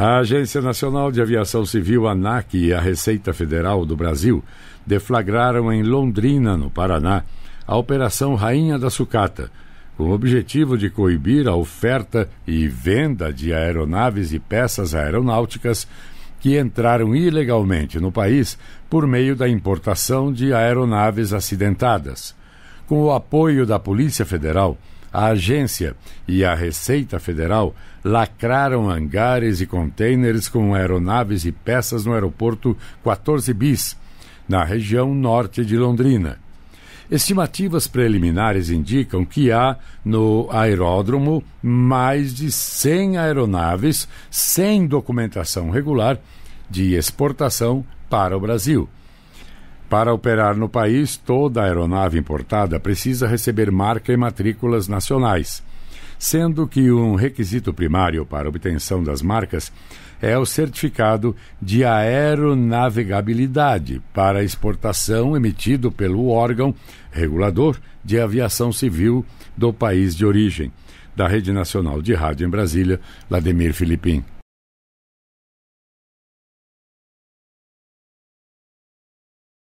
A Agência Nacional de Aviação Civil, ANAC, e a Receita Federal do Brasil deflagraram em Londrina, no Paraná, a Operação Rainha da Sucata, com o objetivo de coibir a oferta e venda de aeronaves e peças aeronáuticas que entraram ilegalmente no país por meio da importação de aeronaves acidentadas. Com o apoio da Polícia Federal, a agência e a Receita Federal lacraram hangares e contêineres com aeronaves e peças no aeroporto 14 Bis, na região norte de Londrina. Estimativas preliminares indicam que há no aeródromo mais de 100 aeronaves sem documentação regular de exportação para o Brasil. Para operar no país, toda aeronave importada precisa receber marca e matrículas nacionais, sendo que um requisito primário para obtenção das marcas é o certificado de aeronavegabilidade para exportação emitido pelo órgão regulador de aviação civil do país de origem, da Rede Nacional de Rádio em Brasília, Vladimir Filipim.